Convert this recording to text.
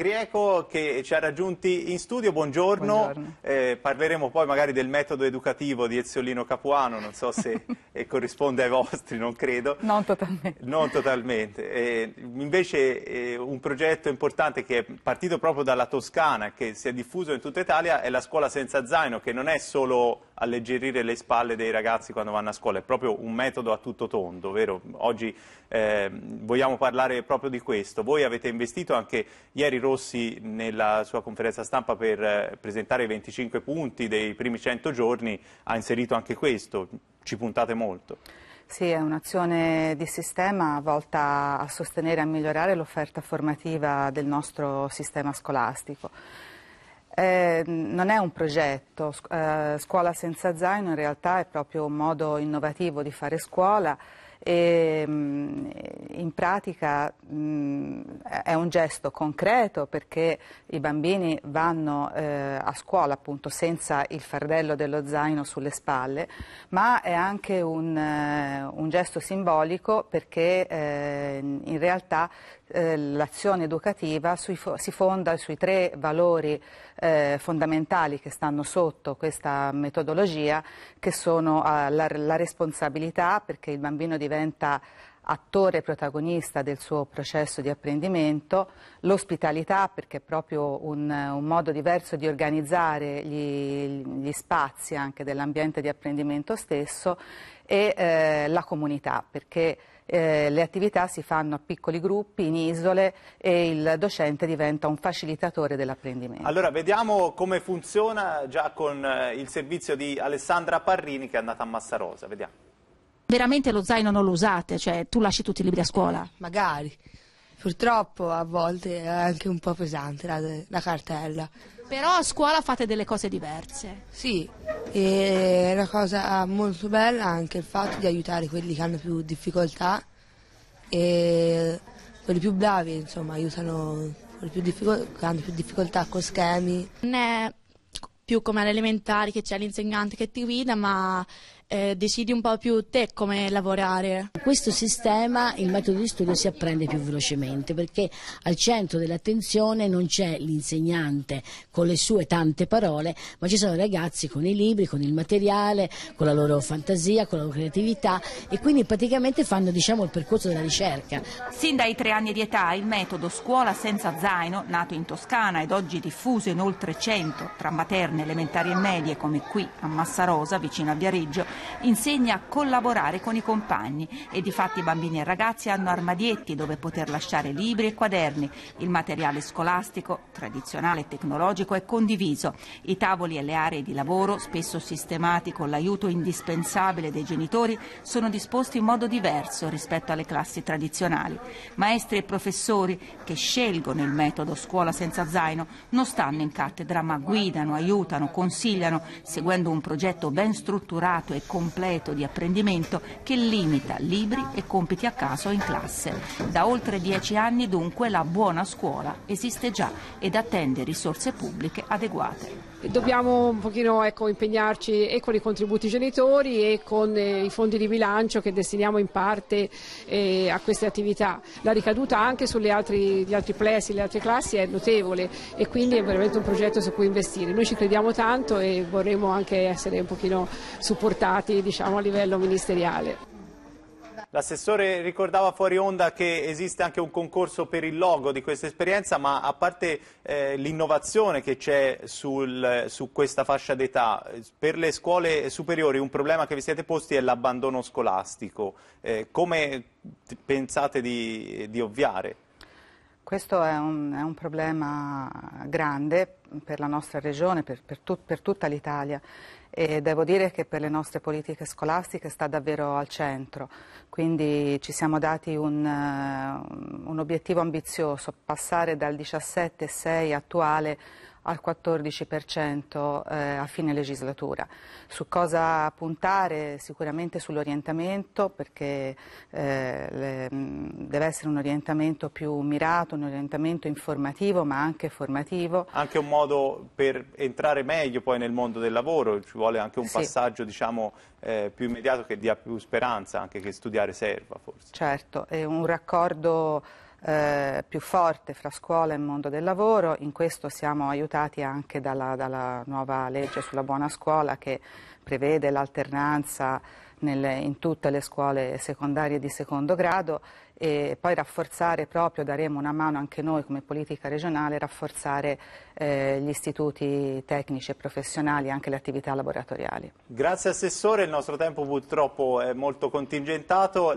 Grieco che ci ha raggiunti in studio, buongiorno. buongiorno. Eh, parleremo poi magari del metodo educativo di Eziolino Capuano, non so se eh, corrisponde ai vostri, non credo. Non totalmente. Non totalmente. Eh, invece eh, un progetto importante che è partito proprio dalla Toscana, che si è diffuso in tutta Italia, è la scuola senza zaino, che non è solo alleggerire le spalle dei ragazzi quando vanno a scuola, è proprio un metodo a tutto tondo, vero? Oggi eh, vogliamo parlare proprio di questo. Voi avete investito anche ieri Rossi nella sua conferenza stampa per eh, presentare i 25 punti dei primi 100 giorni, ha inserito anche questo, ci puntate molto. Sì, è un'azione di sistema volta a sostenere e a migliorare l'offerta formativa del nostro sistema scolastico. Eh, non è un progetto, eh, scuola senza zaino in realtà è proprio un modo innovativo di fare scuola e ehm, in pratica mm, è un gesto concreto perché i bambini vanno eh, a scuola appunto senza il fardello dello zaino sulle spalle, ma è anche un, eh, un gesto simbolico perché eh, in realtà l'azione educativa si fonda sui tre valori fondamentali che stanno sotto questa metodologia che sono la, la responsabilità perché il bambino diventa diventa attore protagonista del suo processo di apprendimento, l'ospitalità perché è proprio un, un modo diverso di organizzare gli, gli spazi anche dell'ambiente di apprendimento stesso e eh, la comunità perché eh, le attività si fanno a piccoli gruppi, in isole e il docente diventa un facilitatore dell'apprendimento. Allora vediamo come funziona già con eh, il servizio di Alessandra Parrini che è andata a Massarosa. Vediamo veramente lo zaino non lo usate, cioè tu lasci tutti i libri a scuola? Magari. Purtroppo a volte è anche un po' pesante la, la cartella. Però a scuola fate delle cose diverse. Sì, è una cosa molto bella anche il fatto di aiutare quelli che hanno più difficoltà e quelli più bravi, insomma, aiutano quelli più che hanno più difficoltà con schemi. Non è più come all'elementare che c'è l'insegnante che ti guida, ma eh, decidi un po' più te come lavorare. Questo sistema, il metodo di studio si apprende più velocemente perché al centro dell'attenzione non c'è l'insegnante con le sue tante parole, ma ci sono i ragazzi con i libri, con il materiale, con la loro fantasia, con la loro creatività e quindi praticamente fanno diciamo, il percorso della ricerca. Sin dai tre anni di età il metodo scuola senza zaino, nato in Toscana ed oggi diffuso in oltre 100 tra materne, elementari e medie come qui a Massarosa vicino a Viareggio, insegna a collaborare con i compagni e di fatti bambini e ragazzi hanno armadietti dove poter lasciare libri e quaderni. Il materiale scolastico, tradizionale e tecnologico, è condiviso. I tavoli e le aree di lavoro, spesso sistemati con l'aiuto indispensabile dei genitori, sono disposti in modo diverso rispetto alle classi tradizionali. Maestri e professori che scelgono il metodo scuola senza zaino non stanno in cattedra ma guidano, aiutano, consigliano, seguendo un progetto ben strutturato e completo di apprendimento che limita libri e compiti a caso in classe. Da oltre dieci anni dunque la buona scuola esiste già ed attende risorse pubbliche adeguate. Dobbiamo un pochino ecco, impegnarci e con i contributi genitori e con eh, i fondi di bilancio che destiniamo in parte eh, a queste attività. La ricaduta anche sugli altri, gli altri plessi, le altre classi è notevole e quindi è veramente un progetto su cui investire. Noi ci crediamo tanto e vorremmo anche essere un pochino supportati approvati diciamo, a livello ministeriale. L'assessore ricordava fuori onda che esiste anche un concorso per il logo di questa esperienza, ma a parte eh, l'innovazione che c'è su questa fascia d'età, per le scuole superiori un problema che vi siete posti è l'abbandono scolastico. Eh, come pensate di, di ovviare? Questo è un, è un, problema grande per la nostra regione, per, per, tut, per tutta l'Italia e devo dire che per le nostre politiche scolastiche sta davvero al centro, quindi ci siamo dati un, un obiettivo ambizioso, passare dal 17,6 attuale al 14% eh, a fine legislatura. Su cosa puntare? Sicuramente sull'orientamento perché eh, le, deve essere un orientamento più mirato, un orientamento informativo ma anche formativo. Anche un modo per entrare meglio poi nel mondo del lavoro, ci vuole anche un sì. passaggio diciamo, eh, più immediato che dia più speranza anche che studiare serva forse. Certo, è un raccordo eh, più forte fra scuola e mondo del lavoro, in questo siamo aiutati anche dalla, dalla nuova legge sulla buona scuola che prevede l'alternanza in tutte le scuole secondarie di secondo grado e poi rafforzare proprio, daremo una mano anche noi come politica regionale, rafforzare eh, gli istituti tecnici e professionali e anche le attività laboratoriali. Grazie Assessore, il nostro tempo purtroppo è molto contingentato.